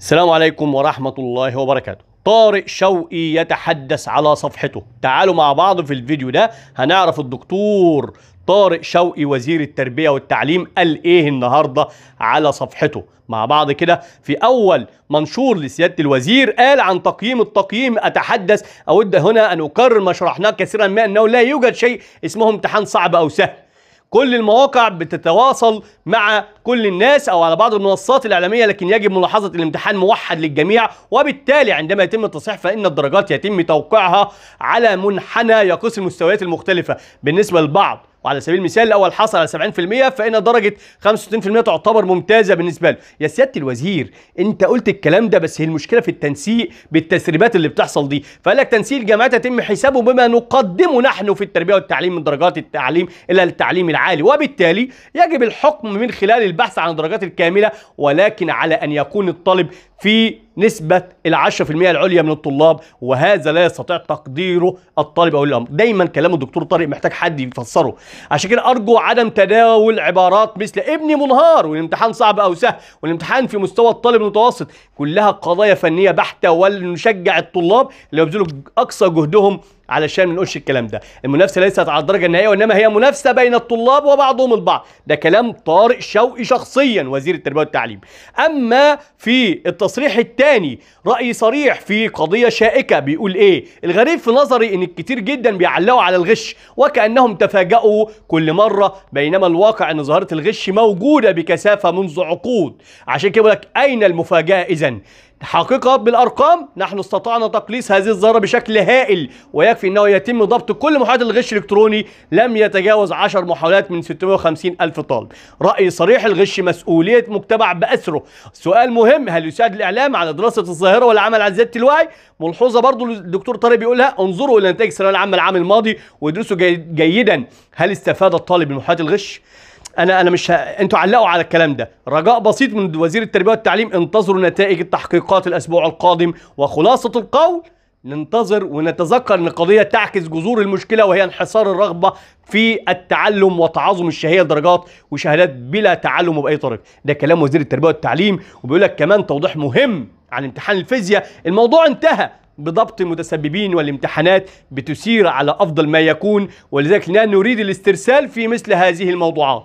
السلام عليكم ورحمة الله وبركاته طارق شوقي يتحدث على صفحته تعالوا مع بعض في الفيديو ده هنعرف الدكتور طارق شوقي وزير التربية والتعليم قال ايه النهاردة على صفحته مع بعض كده في اول منشور لسيادة الوزير قال عن تقييم التقييم اتحدث اود هنا ان اكرر ما شرحناه كثيرا ما انه لا يوجد شيء اسمه امتحان صعب او سهل كل المواقع بتتواصل مع كل الناس او على بعض المنصات الاعلاميه لكن يجب ملاحظه الامتحان موحد للجميع وبالتالي عندما يتم التصحيح فان الدرجات يتم توقيعها على منحنى يقيس المستويات المختلفه بالنسبه للبعض وعلى سبيل المثال الاول حصل على 70% فإن درجة 65% تعتبر ممتازة بالنسبة له يا سيادة الوزير أنت قلت الكلام ده بس هي المشكلة في التنسيق بالتسريبات اللي بتحصل دي فقال لك تنسيق الجامعات يتم حسابه بما نقدمه نحن في التربية والتعليم من درجات التعليم إلى التعليم العالي وبالتالي يجب الحكم من خلال البحث عن الدرجات الكاملة ولكن على أن يكون الطالب في نسبة العشرة في المئة العليا من الطلاب وهذا لا يستطيع تقديره الطالب أو الأمر دايما كلام الدكتور طارق محتاج حد يفسره عشان كده أرجو عدم تداول عبارات مثل ابني منهار والامتحان صعب أو سهل والامتحان في مستوى الطالب المتوسط كلها قضايا فنية بحتة ولنشجع الطلاب اللي يبذلوا أقصى جهدهم علشان ما نقولش الكلام ده المنافسه ليست على الدرجه النهائيه وانما هي منافسه بين الطلاب وبعضهم البعض ده كلام طارق شوقي شخصيا وزير التربيه والتعليم اما في التصريح الثاني راي صريح في قضيه شائكه بيقول ايه الغريب في نظري ان الكثير جدا بيعلقوا على الغش وكانهم تفاجؤوا كل مره بينما الواقع ان ظاهره الغش موجوده بكثافه منذ عقود عشان كده بقول لك اين المفاجاه اذا حقيقة بالأرقام نحن استطعنا تقليص هذه الظاهرة بشكل هائل ويكفي أنه يتم ضبط كل محاولات الغش الإلكتروني لم يتجاوز 10 محاولات من 650 ألف طالب رأي صريح الغش مسؤولية مجتمع بأسره سؤال مهم هل يساعد الإعلام على دراسة الظاهرة والعمل على زيادة الوعي ملحوظة برضو الدكتور طارق بيقولها انظروا إلى نتائج الثانوية العامة العام الماضي وادرسوا جيدا هل استفاد الطالب من محاولات الغش انا انا مش ه... انتوا علقوا على الكلام ده رجاء بسيط من وزير التربيه والتعليم انتظروا نتائج التحقيقات الاسبوع القادم وخلاصه القول ننتظر ونتذكر ان القضيه تعكس جذور المشكله وهي انحصار الرغبه في التعلم وتعاظم الشهيه درجات وشهادات بلا تعلم باي طريقه ده كلام وزير التربيه والتعليم وبيقول لك كمان توضيح مهم عن امتحان الفيزياء الموضوع انتهى بضبط المتسببين والامتحانات بتسير على أفضل ما يكون ولذلك لا نريد الاسترسال في مثل هذه الموضوعات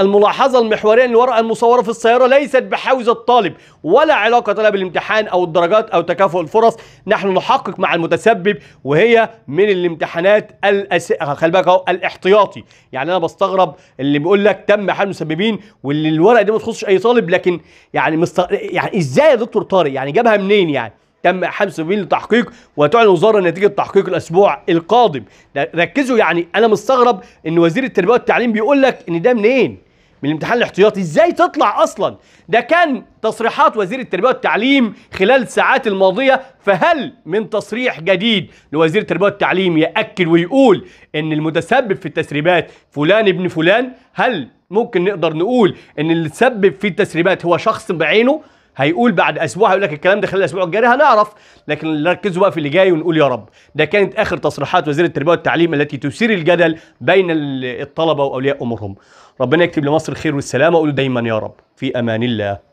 الملاحظة المحورية للورقة المصورة في السيارة ليست بحوزة الطالب ولا علاقة لها بالامتحان أو الدرجات أو تكافؤ الفرص نحن نحقق مع المتسبب وهي من الامتحانات الأس... خلي بالك أهو الاحتياطي يعني أنا بستغرب اللي بيقول لك تم حل المسببين واللي الورقة دي ما تخصش أي طالب لكن يعني مست... يعني إزاي يا دكتور طارق يعني جابها منين يعني تم حبس سبيل التحقيق وتعلن الوزاره نتيجه التحقيق الاسبوع القادم ركزوا يعني انا مستغرب ان وزير التربيه والتعليم بيقول لك ان ده منين من الامتحان الاحتياطي ازاي تطلع اصلا ده كان تصريحات وزير التربيه والتعليم خلال الساعات الماضيه فهل من تصريح جديد لوزير التربيه والتعليم ياكد ويقول ان المتسبب في التسريبات فلان ابن فلان هل ممكن نقدر نقول ان اللي تسبب في التسريبات هو شخص بعينه هيقول بعد اسبوع هيقول لك الكلام ده خلال الاسبوع الجاري هنعرف لكن ركزوا بقى في اللي جاي ونقول يا رب ده كانت اخر تصريحات وزير التربيه والتعليم التي تثير الجدل بين الطلبه واولياء امورهم ربنا يكتب لمصر الخير والسلامه وقولوا دايما يا رب في امان الله